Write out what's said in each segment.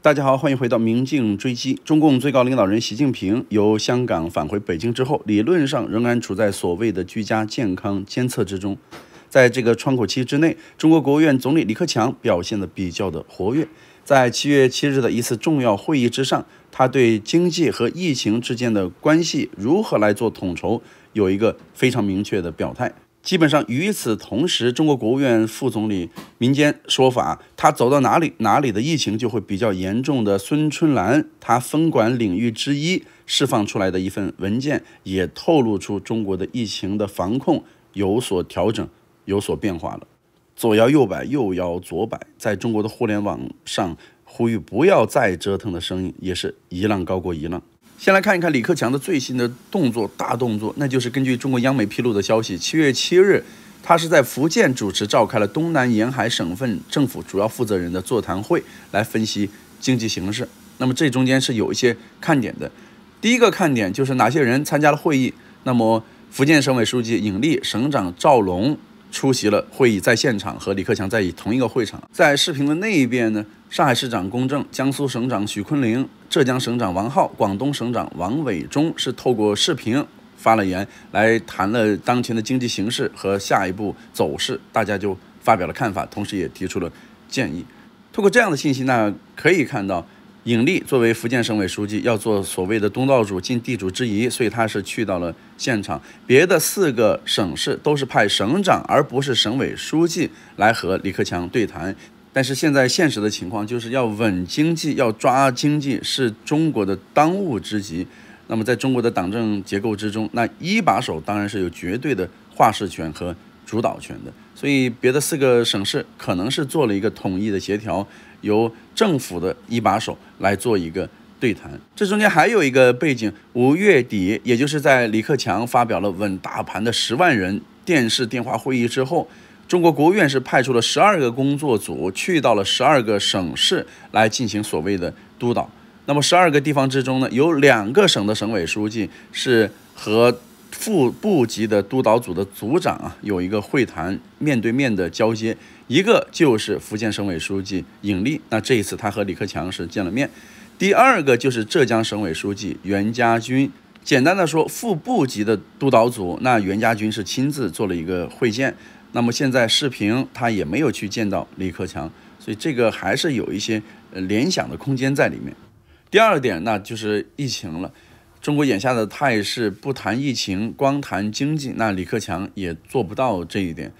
大家好，欢迎回到《明镜追击》。中共最高领导人习近平由香港返回北京之后，理论上仍然处在所谓的居家健康监测之中。在这个窗口期之内，中国国务院总理李克强表现的比较的活跃。在七月七日的一次重要会议之上，他对经济和疫情之间的关系如何来做统筹，有一个非常明确的表态。基本上，与此同时，中国国务院副总理，民间说法，他走到哪里，哪里的疫情就会比较严重。的孙春兰，他分管领域之一，释放出来的一份文件，也透露出中国的疫情的防控有所调整，有所变化了。左摇右摆，右摇左摆，在中国的互联网上，呼吁不要再折腾的声音，也是一浪高过一浪。先来看一看李克强的最新的动作，大动作，那就是根据中国央媒披露的消息，七月七日，他是在福建主持召开了东南沿海省份政府主要负责人的座谈会，来分析经济形势。那么这中间是有一些看点的。第一个看点就是哪些人参加了会议？那么福建省委书记尹力、省长赵龙出席了会议，在现场和李克强在同一个会场，在视频的那一边呢？上海市长龚正、江苏省长许昆林、浙江省长王浩、广东省长王伟忠是透过视频发了言，来谈了当前的经济形势和下一步走势，大家就发表了看法，同时也提出了建议。通过这样的信息，呢，可以看到，尹力作为福建省委书记，要做所谓的东道主，尽地主之谊，所以他是去到了现场。别的四个省市都是派省长，而不是省委书记来和李克强对谈。但是现在现实的情况就是要稳经济，要抓经济，是中国的当务之急。那么在中国的党政结构之中，那一把手当然是有绝对的话事权和主导权的。所以别的四个省市可能是做了一个统一的协调，由政府的一把手来做一个对谈。这中间还有一个背景：五月底，也就是在李克强发表了稳大盘的十万人电视电话会议之后。中国国务院是派出了十二个工作组，去到了十二个省市来进行所谓的督导。那么，十二个地方之中呢，有两个省的省委书记是和副部级的督导组的组长啊有一个会谈，面对面的交接。一个就是福建省委书记尹力，那这一次他和李克强是见了面。第二个就是浙江省委书记袁家军。简单的说，副部级的督导组，那袁家军是亲自做了一个会见。那么现在视频他也没有去见到李克强，所以这个还是有一些联想的空间在里面。第二点，那就是疫情了。中国眼下的态势，不谈疫情，光谈经济，那李克强也做不到这一点。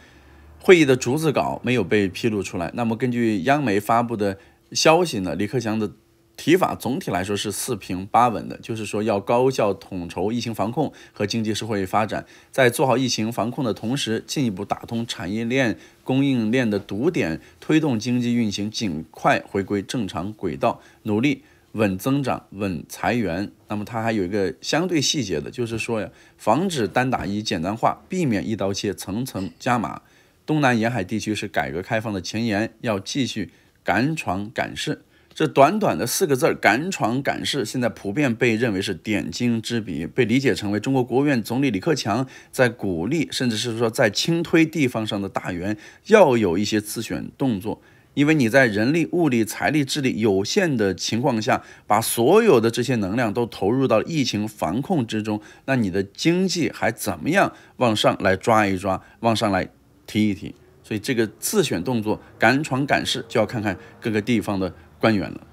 会议的逐字稿没有被披露出来。那么根据央媒发布的消息呢，李克强的。提法总体来说是四平八稳的，就是说要高效统筹疫情防控和经济社会发展，在做好疫情防控的同时，进一步打通产业链、供应链的堵点，推动经济运行尽快回归正常轨道，努力稳增长、稳裁员。那么它还有一个相对细节的，就是说呀，防止单打一、简单化，避免一刀切、层层加码。东南沿海地区是改革开放的前沿，要继续敢闯敢试。这短短的四个字儿“敢闯敢试”，现在普遍被认为是点睛之笔，被理解成为中国国务院总理李克强在鼓励，甚至是说在轻推地方上的大员要有一些自选动作。因为你在人力、物力、财力、智力有限的情况下，把所有的这些能量都投入到疫情防控之中，那你的经济还怎么样往上来抓一抓，往上来提一提？所以这个自选动作“敢闯敢试”，就要看看各个地方的。官员了，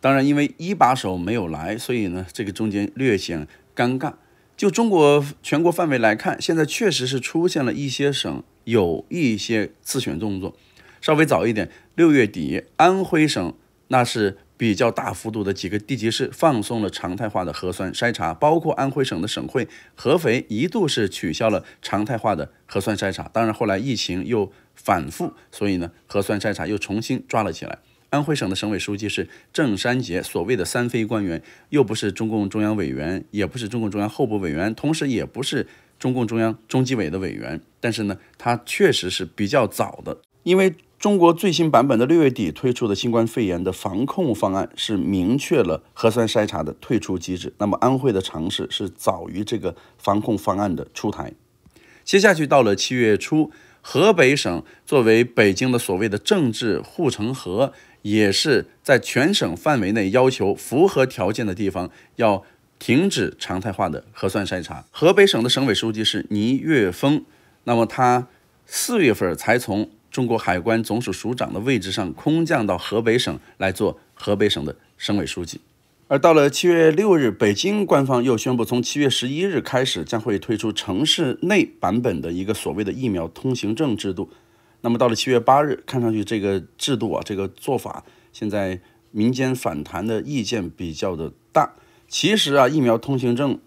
当然，因为一把手没有来，所以呢，这个中间略显尴尬。就中国全国范围来看，现在确实是出现了一些省有一些自选动作。稍微早一点，六月底，安徽省那是比较大幅度的几个地级市放松了常态化的核酸筛查，包括安徽省的省会合肥一度是取消了常态化的核酸筛查。当然后来疫情又反复，所以呢，核酸筛查又重新抓了起来。安徽省的省委书记是郑山杰，所谓的“三非”官员又不是中共中央委员，也不是中共中央候补委员，同时也不是中共中央中纪委的委员。但是呢，他确实是比较早的，因为中国最新版本的六月底推出的新冠肺炎的防控方案是明确了核酸筛查的退出机制。那么安徽的尝试是早于这个防控方案的出台。接下去到了七月初，河北省作为北京的所谓的政治护城河。也是在全省范围内要求符合条件的地方要停止常态化的核酸筛查。河北省的省委书记是倪岳峰，那么他四月份才从中国海关总署署长的位置上空降到河北省来做河北省的省委书记。而到了七月六日，北京官方又宣布，从七月十一日开始将会推出城市内版本的一个所谓的疫苗通行证制度。那么到了七月八日，看上去这个制度啊，这个做法，现在民间反弹的意见比较的大。其实啊，疫苗通行证，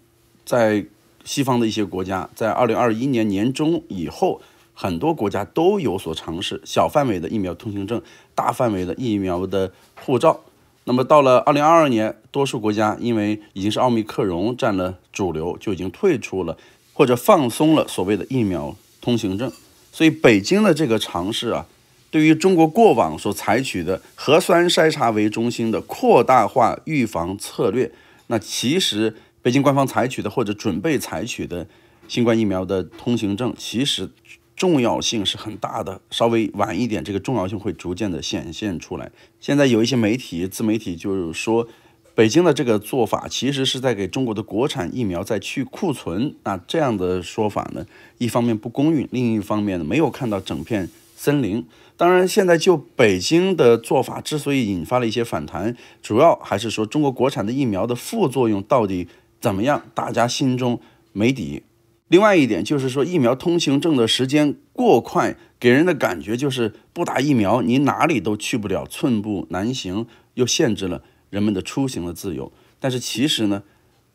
在西方的一些国家，在二零二一年年中以后，很多国家都有所尝试，小范围的疫苗通行证，大范围的疫苗的护照。那么到了二零二二年，多数国家因为已经是奥密克戎占了主流，就已经退出了或者放松了所谓的疫苗通行证。所以北京的这个尝试啊，对于中国过往所采取的核酸筛查为中心的扩大化预防策略，那其实北京官方采取的或者准备采取的新冠疫苗的通行证，其实重要性是很大的。稍微晚一点，这个重要性会逐渐的显现出来。现在有一些媒体、自媒体就是说。北京的这个做法其实是在给中国的国产疫苗在去库存。那这样的说法呢，一方面不公允，另一方面呢没有看到整片森林。当然，现在就北京的做法之所以引发了一些反弹，主要还是说中国国产的疫苗的副作用到底怎么样，大家心中没底。另外一点就是说，疫苗通行证的时间过快，给人的感觉就是不打疫苗你哪里都去不了，寸步难行，又限制了。人们的出行的自由，但是其实呢，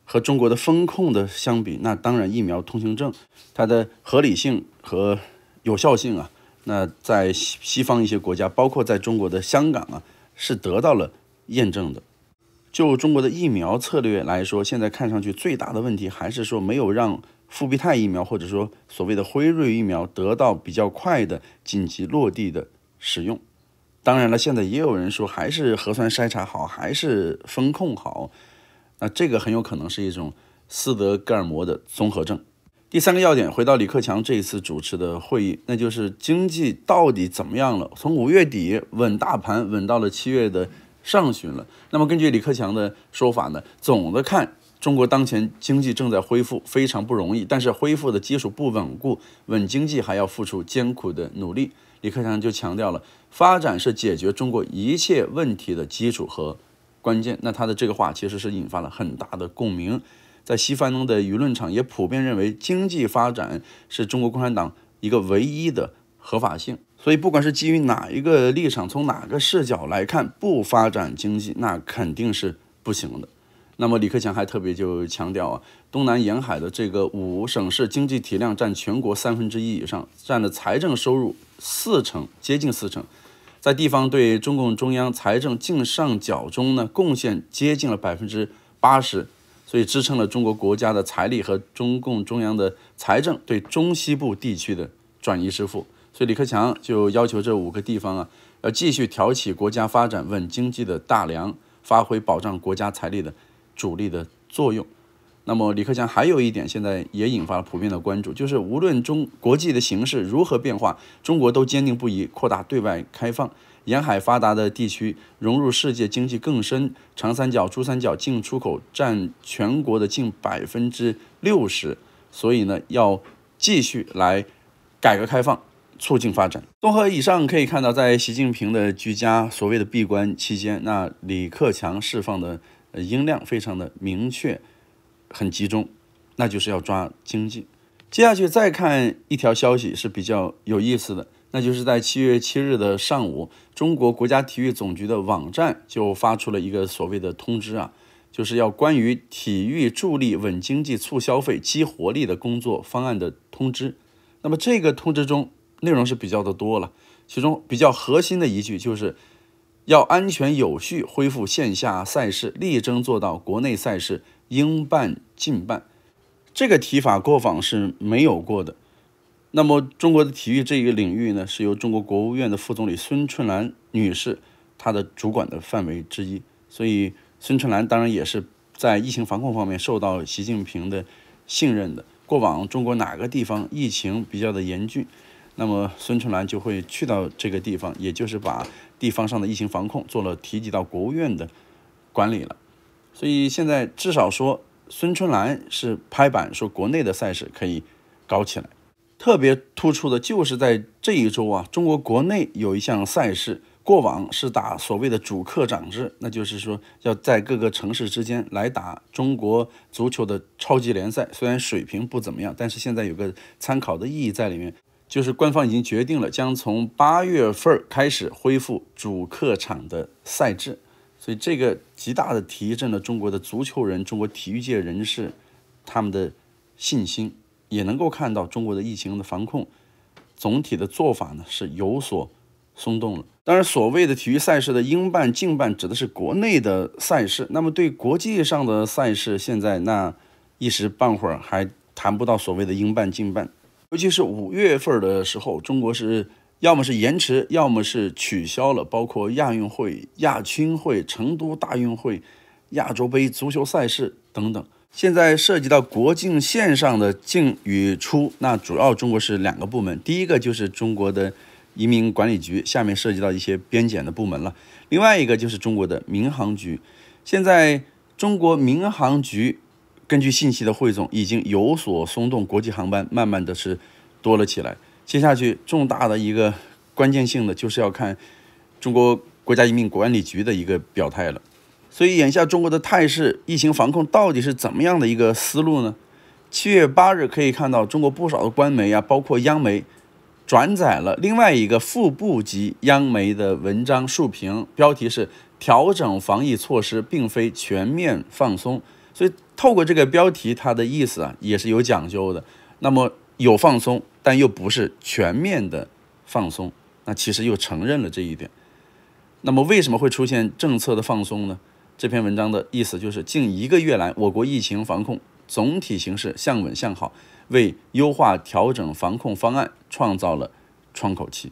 和中国的风控的相比，那当然疫苗通行证它的合理性和有效性啊，那在西西方一些国家，包括在中国的香港啊，是得到了验证的。就中国的疫苗策略来说，现在看上去最大的问题还是说没有让复必泰疫苗或者说所谓的辉瑞疫苗得到比较快的紧急落地的使用。当然了，现在也有人说还是核酸筛查好，还是风控好。那这个很有可能是一种斯德哥尔摩的综合症。第三个要点，回到李克强这一次主持的会议，那就是经济到底怎么样了？从五月底稳大盘，稳到了七月的上旬了。那么根据李克强的说法呢，总的看。中国当前经济正在恢复，非常不容易，但是恢复的基础不稳固，稳经济还要付出艰苦的努力。李克强就强调了，发展是解决中国一切问题的基础和关键。那他的这个话其实是引发了很大的共鸣，在西方的舆论场也普遍认为，经济发展是中国共产党一个唯一的合法性。所以，不管是基于哪一个立场，从哪个视角来看，不发展经济那肯定是不行的。那么李克强还特别就强调啊，东南沿海的这个五省市经济体量占全国三分之一以上，占了财政收入四成，接近四成，在地方对中共中央财政净上缴中呢，贡献接近了百分之八十，所以支撑了中国国家的财力和中共中央的财政对中西部地区的转移支付。所以李克强就要求这五个地方啊，要继续挑起国家发展稳经济的大梁，发挥保障国家财力的。主力的作用，那么李克强还有一点，现在也引发了普遍的关注，就是无论中国际的形势如何变化，中国都坚定不移扩大对外开放，沿海发达的地区融入世界经济更深，长三角、珠三角进出口占全国的近百分之六十，所以呢，要继续来改革开放，促进发展。综合以上，可以看到，在习近平的居家所谓的闭关期间，那李克强释放的。呃，音量非常的明确，很集中，那就是要抓经济。接下去再看一条消息是比较有意思的，那就是在七月七日的上午，中国国家体育总局的网站就发出了一个所谓的通知啊，就是要关于体育助力稳经济、促消费、激活力的工作方案的通知。那么这个通知中内容是比较的多了，其中比较核心的一句就是。要安全有序恢复线下赛事，力争做到国内赛事应办尽办。这个提法过往是没有过的。那么中国的体育这一个领域呢，是由中国国务院的副总理孙春兰女士她的主管的范围之一。所以孙春兰当然也是在疫情防控方面受到习近平的信任的。过往中国哪个地方疫情比较的严峻，那么孙春兰就会去到这个地方，也就是把。地方上的疫情防控做了提及到国务院的管理了，所以现在至少说孙春兰是拍板说国内的赛事可以搞起来。特别突出的就是在这一周啊，中国国内有一项赛事，过往是打所谓的主客场制，那就是说要在各个城市之间来打中国足球的超级联赛。虽然水平不怎么样，但是现在有个参考的意义在里面。就是官方已经决定了，将从八月份开始恢复主客场的赛制，所以这个极大的提振了中国的足球人、中国体育界人士他们的信心，也能够看到中国的疫情的防控总体的做法呢是有所松动了。当然，所谓的体育赛事的英办、竞办指的是国内的赛事，那么对国际上的赛事，现在那一时半会儿还谈不到所谓的英办、竞办。尤其是五月份的时候，中国是要么是延迟，要么是取消了，包括亚运会、亚青会、成都大运会、亚洲杯足球赛事等等。现在涉及到国境线上的进与出，那主要中国是两个部门，第一个就是中国的移民管理局，下面涉及到一些边检的部门了；另外一个就是中国的民航局。现在中国民航局。根据信息的汇总，已经有所松动，国际航班慢慢的是多了起来。接下去重大的一个关键性的，就是要看中国国家移民管理局的一个表态了。所以眼下中国的态势，疫情防控到底是怎么样的一个思路呢？七月八日可以看到，中国不少的官媒啊，包括央媒，转载了另外一个副部级央媒的文章竖屏标题是“调整防疫措施并非全面放松”。所以透过这个标题，它的意思啊也是有讲究的。那么有放松，但又不是全面的放松。那其实又承认了这一点。那么为什么会出现政策的放松呢？这篇文章的意思就是近一个月来，我国疫情防控总体形势向稳向好，为优化调整防控方案创造了窗口期。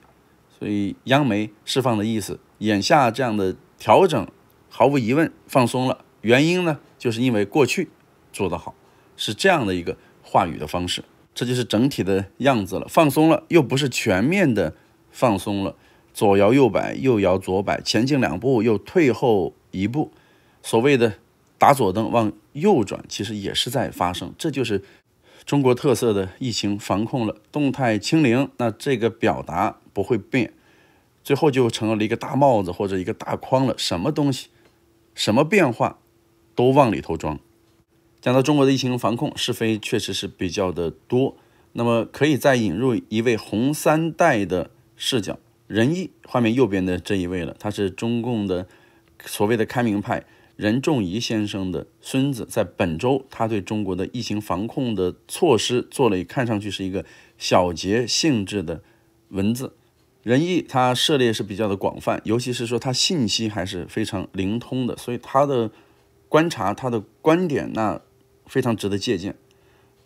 所以央媒释放的意思，眼下这样的调整毫无疑问放松了。原因呢？就是因为过去做得好，是这样的一个话语的方式，这就是整体的样子了。放松了，又不是全面的放松了，左摇右摆，右摇左摆，前进两步又退后一步。所谓的打左灯往右转，其实也是在发生。这就是中国特色的疫情防控了，动态清零。那这个表达不会变，最后就成了一个大帽子或者一个大框了。什么东西，什么变化？都往里头装。讲到中国的疫情防控是非，确实是比较的多。那么，可以再引入一位红三代的视角，仁义画面右边的这一位了。他是中共的所谓的开明派任仲夷先生的孙子，在本周，他对中国的疫情防控的措施做了看上去是一个小结性质的文字。仁义他涉猎是比较的广泛，尤其是说他信息还是非常灵通的，所以他的。观察他的观点，那非常值得借鉴。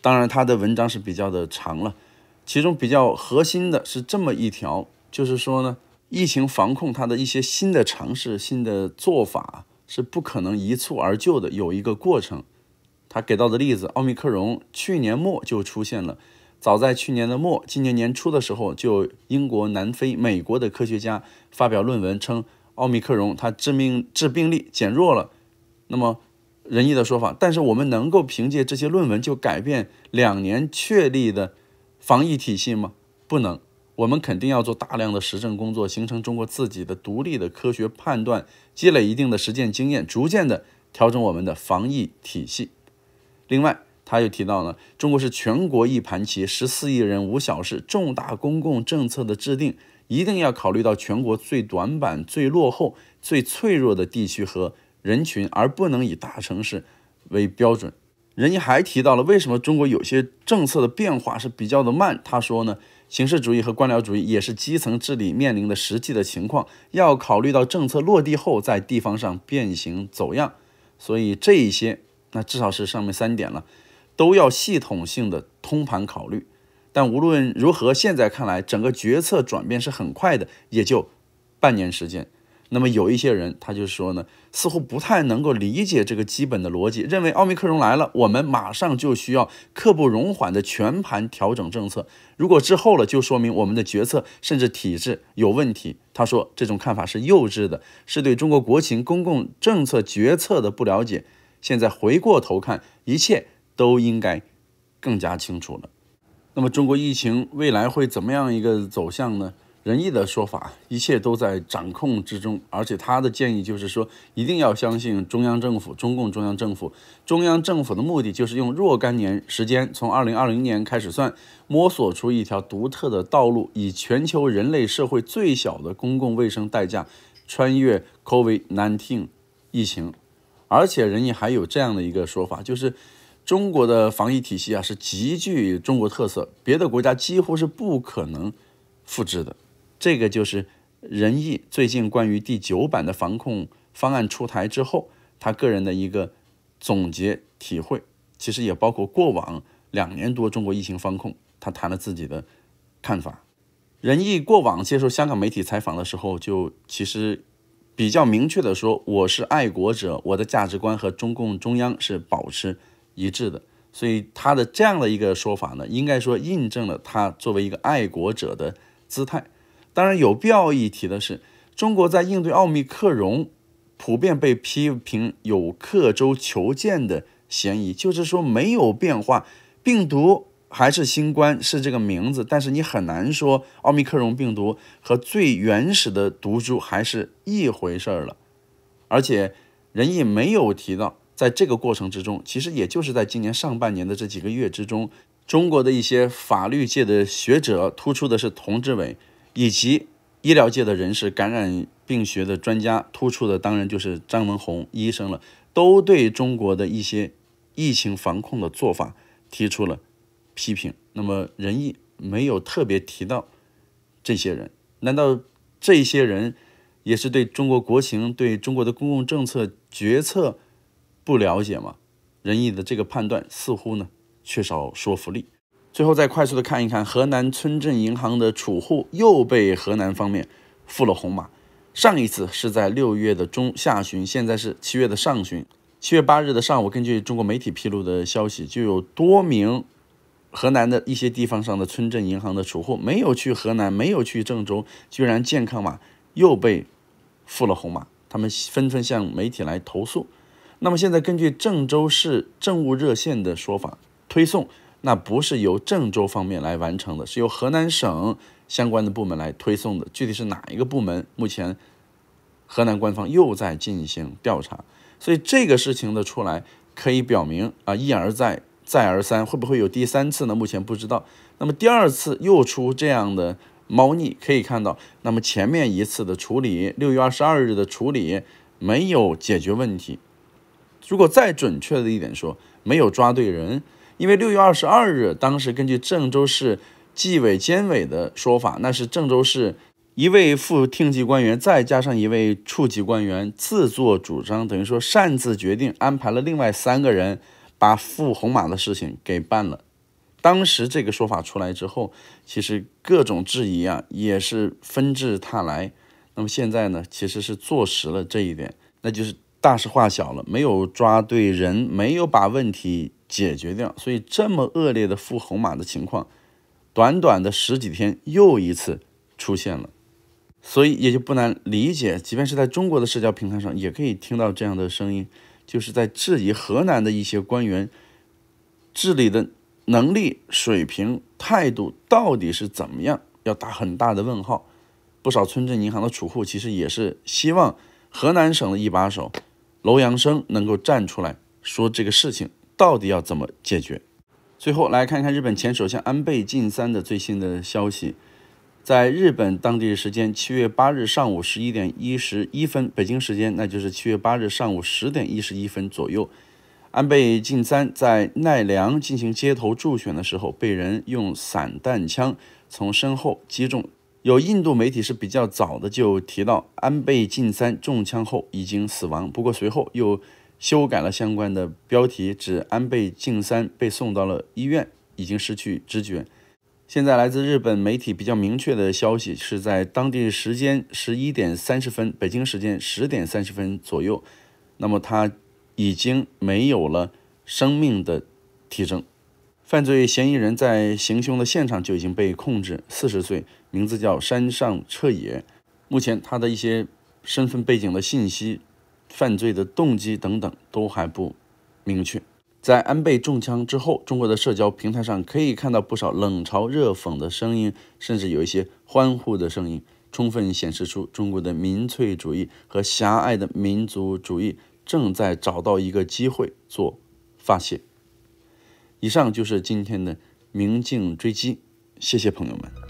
当然，他的文章是比较的长了，其中比较核心的是这么一条，就是说呢，疫情防控它的一些新的尝试、新的做法是不可能一蹴而就的，有一个过程。他给到的例子，奥密克戎去年末就出现了，早在去年的末、今年年初的时候，就英国、南非、美国的科学家发表论文称，奥密克戎它致命、致病力减弱了。那么，仁义的说法，但是我们能够凭借这些论文就改变两年确立的防疫体系吗？不能，我们肯定要做大量的实证工作，形成中国自己的独立的科学判断，积累一定的实践经验，逐渐的调整我们的防疫体系。另外，他又提到了，中国是全国一盘棋，十四亿人无小事，重大公共政策的制定一定要考虑到全国最短板、最落后、最脆弱的地区和。人群，而不能以大城市为标准。人家还提到了为什么中国有些政策的变化是比较的慢。他说呢，形式主义和官僚主义也是基层治理面临的实际的情况，要考虑到政策落地后在地方上变形走样。所以这一些，那至少是上面三点了，都要系统性的通盘考虑。但无论如何，现在看来，整个决策转变是很快的，也就半年时间。那么有一些人，他就说呢，似乎不太能够理解这个基本的逻辑，认为奥密克戎来了，我们马上就需要刻不容缓的全盘调整政策。如果滞后了，就说明我们的决策甚至体制有问题。他说这种看法是幼稚的，是对中国国情、公共政策决策的不了解。现在回过头看，一切都应该更加清楚了。那么中国疫情未来会怎么样一个走向呢？仁义的说法，一切都在掌控之中，而且他的建议就是说，一定要相信中央政府、中共中央政府、中央政府的目的就是用若干年时间，从二零二零年开始算，摸索出一条独特的道路，以全球人类社会最小的公共卫生代价，穿越 COVID-19 疫情。而且仁义还有这样的一个说法，就是中国的防疫体系啊，是极具中国特色，别的国家几乎是不可能复制的。这个就是仁义最近关于第九版的防控方案出台之后，他个人的一个总结体会，其实也包括过往两年多中国疫情防控，他谈了自己的看法。仁义过往接受香港媒体采访的时候，就其实比较明确的说，我是爱国者，我的价值观和中共中央是保持一致的，所以他的这样的一个说法呢，应该说印证了他作为一个爱国者的姿态。当然有必要一提的是，中国在应对奥密克戎，普遍被批评有刻舟求剑的嫌疑。就是说，没有变化，病毒还是新冠，是这个名字。但是你很难说奥密克戎病毒和最原始的毒株还是一回事儿了。而且，人也没有提到，在这个过程之中，其实也就是在今年上半年的这几个月之中，中国的一些法律界的学者，突出的是童志伟。以及医疗界的人士、感染病学的专家，突出的当然就是张文宏医生了，都对中国的一些疫情防控的做法提出了批评。那么仁义没有特别提到这些人，难道这些人也是对中国国情、对中国的公共政策决策不了解吗？仁义的这个判断似乎呢缺少说服力。最后再快速的看一看，河南村镇银行的储户又被河南方面付了红码。上一次是在六月的中下旬，现在是七月的上旬。七月八日的上午，根据中国媒体披露的消息，就有多名河南的一些地方上的村镇银行的储户，没有去河南，没有去郑州，居然健康码又被付了红码，他们纷纷向媒体来投诉。那么现在根据郑州市政务热线的说法，推送。那不是由郑州方面来完成的，是由河南省相关的部门来推送的。具体是哪一个部门？目前，河南官方又在进行调查。所以这个事情的出来，可以表明啊，一而再，再而三，会不会有第三次呢？目前不知道。那么第二次又出这样的猫腻，可以看到，那么前面一次的处理，六月二十二日的处理没有解决问题。如果再准确的一点说，没有抓对人。因为六月二十二日，当时根据郑州市纪委监委的说法，那是郑州市一位副厅级官员，再加上一位处级官员自作主张，等于说擅自决定安排了另外三个人把副红马的事情给办了。当时这个说法出来之后，其实各种质疑啊也是纷至沓来。那么现在呢，其实是坐实了这一点，那就是大事化小了，没有抓对人，没有把问题。解决掉，所以这么恶劣的负红马的情况，短短的十几天又一次出现了，所以也就不难理解，即便是在中国的社交平台上，也可以听到这样的声音，就是在质疑河南的一些官员治理的能力水平、态度到底是怎么样，要打很大的问号。不少村镇银行的储户其实也是希望河南省的一把手楼阳生能够站出来说这个事情。到底要怎么解决？最后来看看日本前首相安倍晋三的最新的消息。在日本当地时间七月八日上午十一点一十一分，北京时间那就是七月八日上午十点一十一分左右，安倍晋三在奈良进行街头助选的时候，被人用散弹枪从身后击中。有印度媒体是比较早的就提到安倍晋三中枪后已经死亡，不过随后又。修改了相关的标题，指安倍晋三被送到了医院，已经失去知觉。现在来自日本媒体比较明确的消息是，在当地时间十一点三十分，北京时间十点三十分左右，那么他已经没有了生命的体征。犯罪嫌疑人在行凶的现场就已经被控制，四十岁，名字叫山上彻野。目前他的一些身份背景的信息。犯罪的动机等等都还不明确。在安倍中枪之后，中国的社交平台上可以看到不少冷嘲热讽的声音，甚至有一些欢呼的声音，充分显示出中国的民粹主义和狭隘的民族主义正在找到一个机会做发泄。以上就是今天的明镜追击，谢谢朋友们。